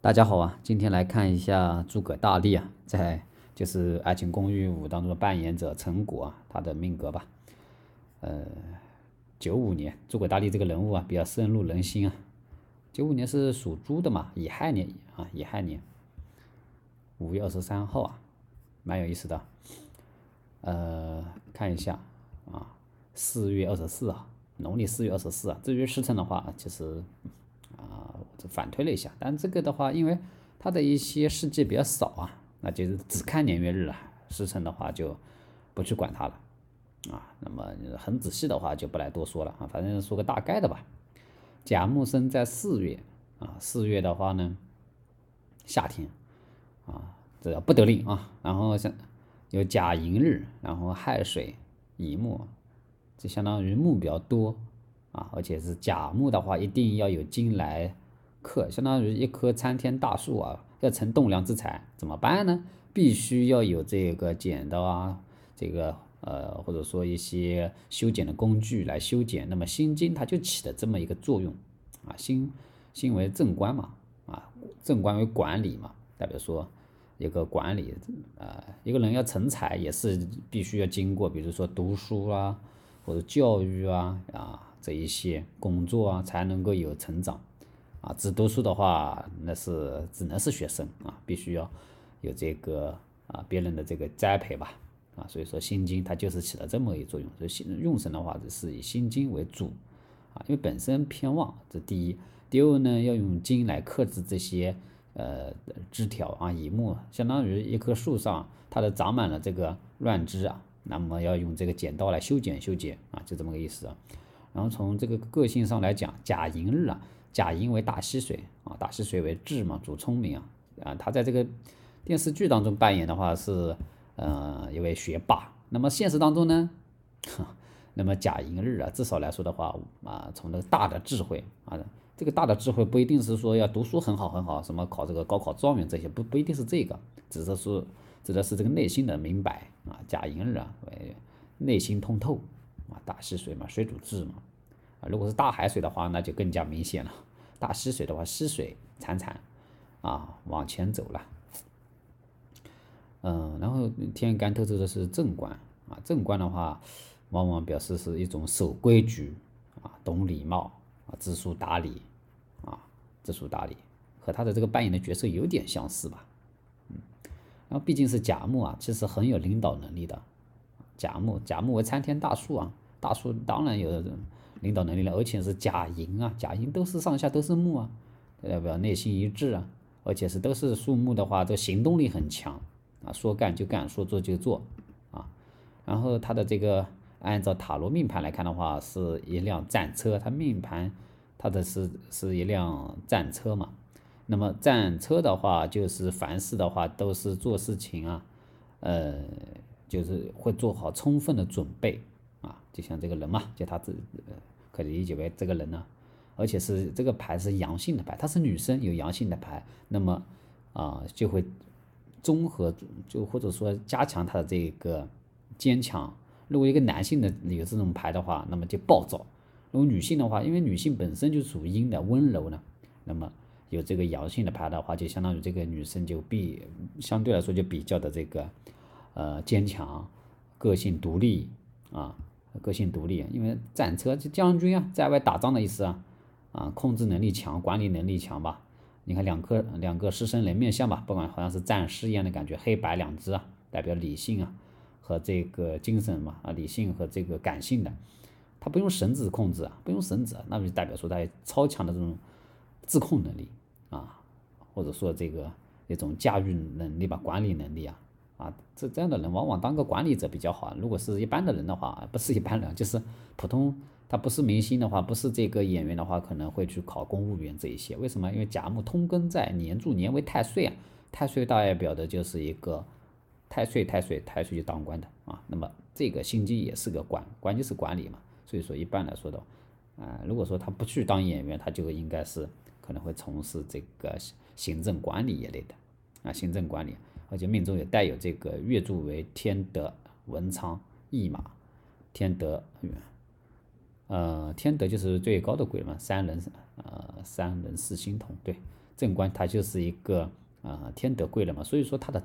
大家好啊，今天来看一下诸葛大力啊，在就是《爱情公寓五》当中的扮演者陈果啊，他的命格吧。呃，九五年，诸葛大力这个人物啊，比较深入人心啊。九五年是属猪的嘛，乙亥年啊，乙亥年。五月二十三号啊，蛮有意思的。呃，看一下啊，四月二十四啊，农历四月二十四啊。至于时辰的话，其实。反推了一下，但这个的话，因为它的一些事迹比较少啊，那就是只看年月日了，时辰的话就不去管它了啊。那么很仔细的话就不来多说了啊，反正说个大概的吧。甲木生在四月啊，四月的话呢，夏天啊，这不得令啊。然后像有甲寅日，然后亥水乙木，就相当于木比较多啊，而且是甲木的话一定要有金来。克相当于一棵参天大树啊，要成栋梁之材，怎么办呢？必须要有这个剪刀啊，这个呃或者说一些修剪的工具来修剪。那么心经它就起的这么一个作用啊，心心为正官嘛，啊正官为管理嘛，代表说一个管理啊，一个人要成才也是必须要经过，比如说读书啊或者教育啊啊这一些工作啊才能够有成长。啊，只读书的话，那是只能是学生啊，必须要有这个啊别人的这个栽培吧啊，所以说心经它就是起了这么一个作用，所以心用神的话，是以心经为主啊，因为本身偏旺，这第一，第二呢，要用金来克制这些呃枝条啊，乙木相当于一棵树上，它的长满了这个乱枝啊，那么要用这个剪刀来修剪修剪啊，就这么个意思啊。然后从这个个性上来讲，甲寅日啊。甲寅为大溪水啊，大溪水为智嘛，主聪明啊啊，他在这个电视剧当中扮演的话是，呃，一位学霸。那么现实当中呢，那么甲寅日啊，至少来说的话啊，从这个大的智慧啊，这个大的智慧不一定是说要读书很好很好，什么考这个高考状元这些不不一定是这个，指的是指的是这个内心的明白啊，甲寅日啊，内心通透啊，大溪水嘛，水主智嘛。啊，如果是大海水的话，那就更加明显了。大溪水的话，溪水潺潺，啊，往前走了。嗯，然后天干透质的是正官啊，正官的话，往往表示是一种守规矩啊、懂礼貌啊、知书达理啊、知书达理，和他的这个扮演的角色有点相似吧？嗯，然后毕竟是甲木啊，其实很有领导能力的。甲木，甲木为参天大树啊，大树当然有。领导能力了，而且是甲寅啊，甲寅都是上下都是木啊，代表内心一致啊，而且是都是树木的话，这行动力很强啊，说干就干，说做就做啊。然后他的这个按照塔罗命盘来看的话，是一辆战车，他命盘他的是是一辆战车嘛。那么战车的话，就是凡事的话都是做事情啊，呃，就是会做好充分的准备。就像这个人嘛，就他自呃，可以理解为这个人呢，而且是这个牌是阳性的牌，她是女生有阳性的牌，那么啊就会综合就或者说加强她的这个坚强。如果一个男性的有这种牌的话，那么就暴躁；如果女性的话，因为女性本身就属阴的温柔呢，那么有这个阳性的牌的话，就相当于这个女生就比相对来说就比较的这个呃坚强，个性独立啊。个性独立，因为战车就将军啊，在外打仗的意思啊，啊，控制能力强，管理能力强吧？你看两颗两个狮身人面像吧，不管好像是战士一样的感觉，黑白两只啊，代表理性啊和这个精神嘛啊，理性和这个感性的，他不用绳子控制啊，不用绳子，那就代表说他超强的这种自控能力啊，或者说这个一种驾驭能力吧，管理能力啊。啊，这这样的人往往当个管理者比较好。如果是一般的人的话，不是一般人 就是普通，他不是明星的话，不是这个演员的话，可能会去考公务员这一些。为什么？因为甲木通根在年柱年为太岁啊，太岁大表的就是一个太岁，太岁，太岁去当官的啊。那么这个辛金也是个管，关键是管理嘛。所以说一般来说的，啊，如果说他不去当演员，他就应该是可能会从事这个行政管理一类的啊，行政管理。而且命中也带有这个月柱为天德文昌驿马，天德，呃，天德就是最高的贵嘛，三人，呃，三人四星同对，正官他就是一个啊天德贵了嘛，所以说她的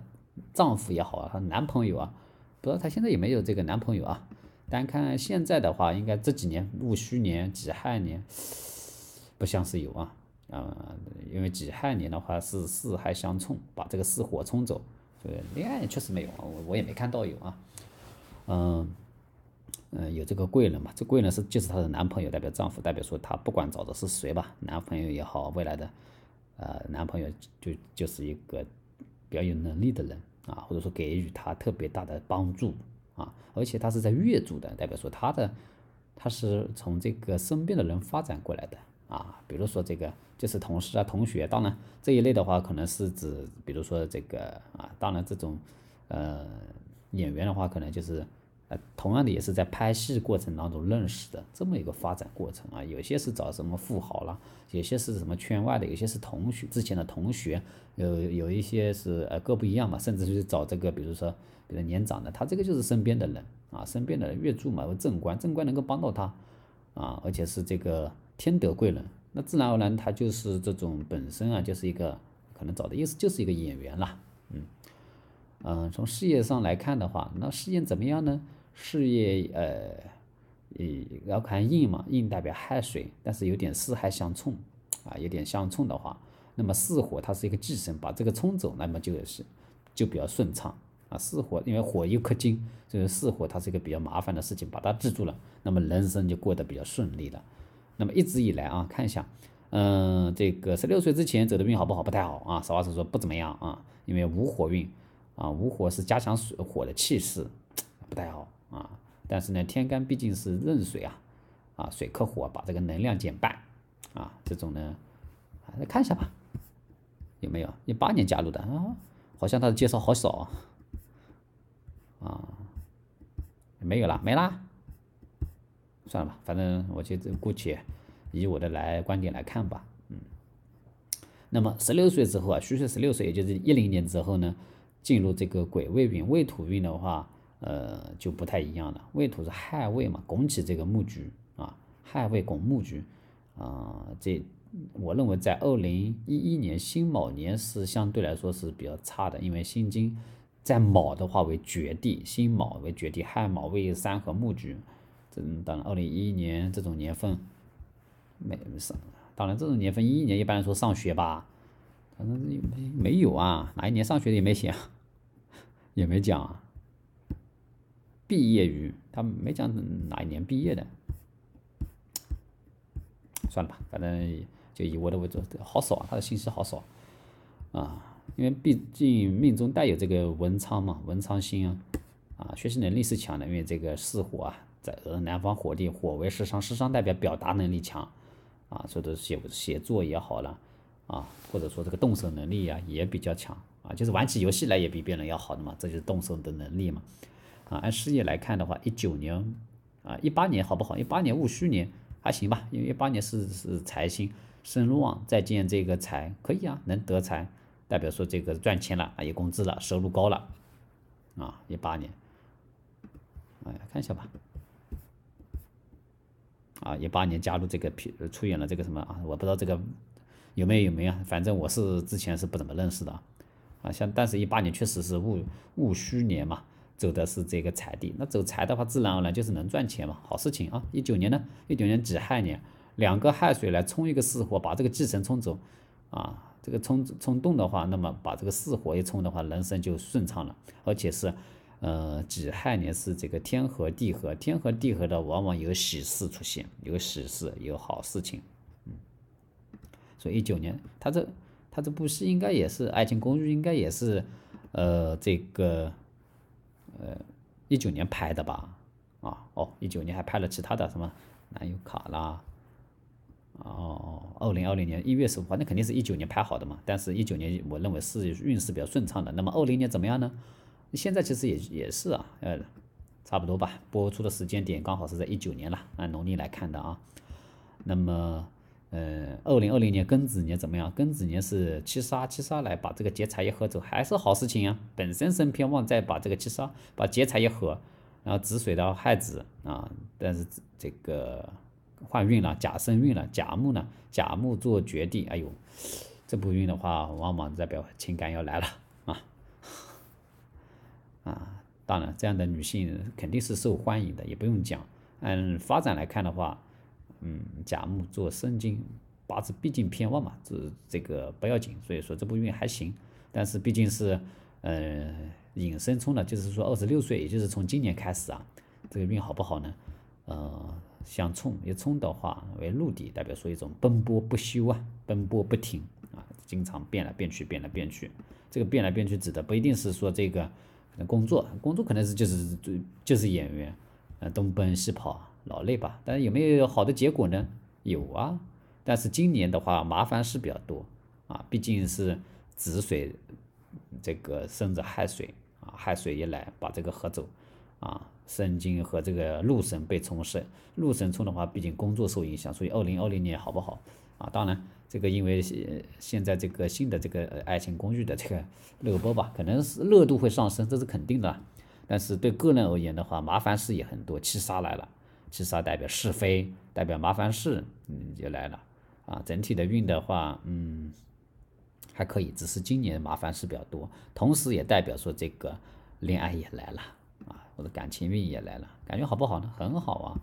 丈夫也好啊，她男朋友啊，不知道她现在有没有这个男朋友啊？单看现在的话，应该这几年戊戌年、己亥年，不像是有啊啊，因为己亥年的话是四亥相冲，把这个四火冲走。对，恋爱确实没有，我我也没看到有啊。嗯嗯，有这个贵人嘛？这贵人是就是她的男朋友，代表丈夫，代表说她不管找的是谁吧，男朋友也好，未来的呃男朋友就就是一个比较有能力的人啊，或者说给予她特别大的帮助啊，而且她是在月柱的，代表说她的她是从这个身边的人发展过来的。啊，比如说这个就是同事啊，同学，当然这一类的话，可能是指，比如说这个啊，当然这种，呃，演员的话，可能就是，呃，同样的也是在拍戏过程当中认识的这么一个发展过程啊。有些是找什么富豪了，有些是什么圈外的，有些是同学之前的同学，有有一些是呃各不一样嘛，甚至是找这个，比如说比如年长的，他这个就是身边的人啊，身边的人月柱嘛，正官，正官能够帮到他啊，而且是这个。天德贵人，那自然而然他就是这种本身啊，就是一个可能找的意思，就是一个演员啦。嗯嗯，从事业上来看的话，那事业怎么样呢？事业呃，也要看印嘛，印代表亥水，但是有点四亥相冲啊，有点相冲的话，那么四火它是一个忌神，把这个冲走，那么就是就比较顺畅啊。四火因为火又克金，所以四火它是一个比较麻烦的事情，把它制住了，那么人生就过得比较顺利了。那么一直以来啊，看一下，嗯，这个十六岁之前走的运好不好？不太好啊，实话实说不怎么样啊，因为无火运啊，无火是加强水火的气势，不太好啊。但是呢，天干毕竟是壬水啊，啊，水克火，把这个能量减半啊。这种呢，来看一下吧，有没有一八年加入的啊？好像他的介绍好少啊，没有啦，没啦。算了吧，反正我就这姑且以我的来观点来看吧，嗯。那么十六岁之后啊，虚岁十六岁，也就是一零年之后呢，进入这个癸未运，未土运的话，呃，就不太一样了。未土是亥未嘛，拱起这个木局啊，亥未拱木局啊，这我认为在二零一一年辛卯年是相对来说是比较差的，因为辛金在卯的话为绝地，辛卯为绝地，亥卯未三合木局。嗯，当然，二零一一年这种年份没上。当然，这种年份一一年一般来说上学吧，反正没没有啊。哪一年上学的也没写，也没讲。毕业于，他没讲哪一年毕业的。算了吧，反正就以我的为主。好少，啊，他的信息好少啊。因为毕竟命中带有这个文昌嘛，文昌星啊，啊，学习能力是强的，因为这个四火啊。在呃南方火地，火为食伤，食伤代表表达能力强，啊，说的写写作也好了，啊，或者说这个动手能力啊也比较强，啊，就是玩起游戏来也比别人要好的嘛，这就是动手的能力嘛，啊，按事业来看的话，一九年，啊一八年好不好？一八年戊戌年还行吧，因为一八年是是财星，身旺再见这个财可以啊，能得财，代表说这个赚钱了，啊有工资了，收入高了，啊一八年，哎看一下吧。啊，一八年加入这个出演了这个什么啊？我不知道这个有没有有名啊，反正我是之前是不怎么认识的啊。像但是一八年确实是戊戊戌年嘛，走的是这个财地，那走财的话，自然而然就是能赚钱嘛，好事情啊。一九年呢，一九年己亥年，两个亥水来冲一个巳火，把这个忌神冲走，啊，这个冲冲动的话，那么把这个巳火一冲的话，人生就顺畅了，而且是。呃，己亥年是这个天合地合，天合地合的往往有喜事出现，有喜事，有好事情。嗯，所以一九年，他这他这部戏应该也是《爱情公寓》，应该也是，呃，这个，呃，一九年拍的吧？啊，哦，一九年还拍了其他的什么《男友卡》啦？哦，二零二零年一月十五号，那肯定是一九年拍好的嘛。但是，一九年我认为是运势比较顺畅的。那么，二零年怎么样呢？现在其实也也是啊，呃，差不多吧。播出的时间点刚好是在一九年了，按农历来看的啊。那么，呃，二零二零年庚子年怎么样？庚子年是七杀，七杀来把这个劫财一合走，还是好事情啊。本身生偏旺，再把这个七杀把劫财一合，然后止水到亥子啊，但是这个换运了，甲生运了，甲木呢，甲木做绝地，哎呦，这不运的话，往往代表情感要来了。啊，当然，这样的女性肯定是受欢迎的，也不用讲。按发展来看的话，嗯，甲木做生金，八字毕竟偏旺嘛，这这个不要紧。所以说这部运还行，但是毕竟是，嗯，引申冲了，就是说二十六岁，也就是从今年开始啊，这个运好不好呢？呃，相冲，一冲的话为陆地，代表说一种奔波不休啊，奔波不停啊，经常变来变去，变来变去。这个变来变去指的不一定是说这个。工作工作可能是就是就就是演员，呃，东奔西跑，劳累吧。但是有没有好的结果呢？有啊。但是今年的话，麻烦事比较多啊。毕竟是子水，这个甚至亥水啊，亥水一来，把这个合走啊，申金和这个禄神被冲失，禄神冲的话，毕竟工作受影响，所以二零二零年好不好啊？当然。这个因为现在这个新的这个《爱情公寓》的这个热播吧，可能是热度会上升，这是肯定的。但是对个人而言的话，麻烦事也很多。七杀来了，七杀代表是非，代表麻烦事，嗯，就来了。啊，整体的运的话，嗯，还可以，只是今年麻烦事比较多。同时也代表说这个恋爱也来了，啊，我的感情运也来了，感觉好不好呢？很好啊。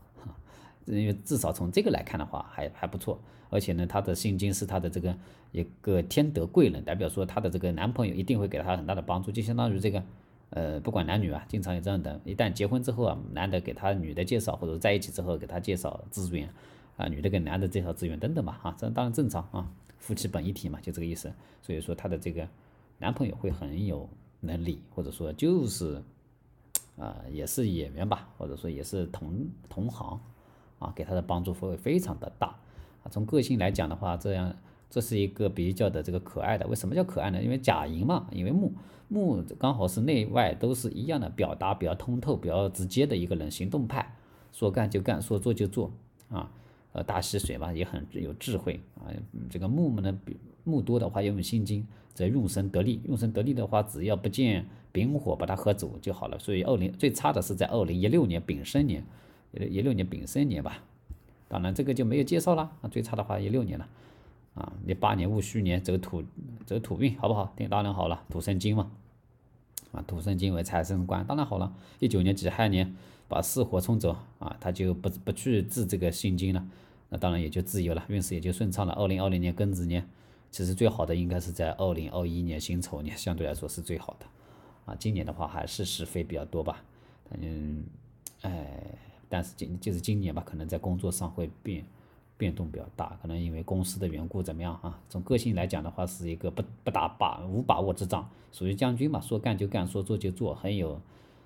因为至少从这个来看的话，还还不错。而且呢，她的星金是她的这个一个天德贵人，代表说她的这个男朋友一定会给她很大的帮助，就相当于这个，呃，不管男女啊，经常有这样的，一旦结婚之后啊，男的给她女的介绍，或者在一起之后给她介绍资源，啊，女的给男的介绍资源，等等吧，啊，这当然正常啊，夫妻本一体嘛，就这个意思。所以说她的这个男朋友会很有能力，或者说就是，啊，也是演员吧，或者说也是同同行。啊，给他的帮助会非常的大啊。从个性来讲的话，这样这是一个比较的这个可爱的。为什么叫可爱呢？因为甲寅嘛，因为木木刚好是内外都是一样的表达，比较通透，比较直接的一个人，行动派，说干就干，说做就做啊。呃，大溪水嘛，也很有智慧啊。这个木木呢，木多的话要用辛金，则用神得力。用神得力的话，只要不见丙火把它喝走就好了。所以二零最差的是在二零一六年丙申年。一六年丙申年吧，当然这个就没有介绍了。啊，最差的话一六年了，啊，你八年戊戌年走土走土运，好不好？天当然好了，土生金嘛，啊，土生金为财生官，当然好了。一九年己亥年把巳火冲走，啊，他就不不去制这个辛金了，那当然也就自由了，运势也就顺畅了。二零二零年庚子年其实最好的应该是在二零二一年辛丑年相对来说是最好的，啊，今年的话还是是非比较多吧，嗯，哎。但是今就是今年吧，可能在工作上会变变动比较大，可能因为公司的缘故怎么样啊？从个性来讲的话，是一个不不打把无把握之仗，属于将军嘛，说干就干，说做就做，很有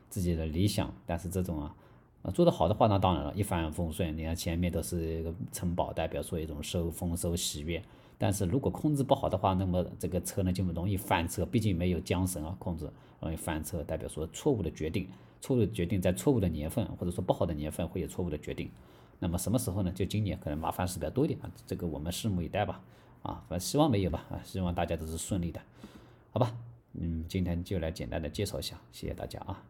自己的理想。但是这种啊，啊做得好的话，那当然了一帆风顺。你看前面都是一个城堡，代表说一种收丰收喜悦。但是如果控制不好的话，那么这个车呢就容易翻车，毕竟没有缰绳啊控制，容易翻车，代表说错误的决定。错误的决定在错误的年份，或者说不好的年份会有错误的决定。那么什么时候呢？就今年可能麻烦事比较多一点啊。这个我们拭目以待吧。啊，反正希望没有吧。啊，希望大家都是顺利的，好吧？嗯，今天就来简单的介绍一下，谢谢大家啊。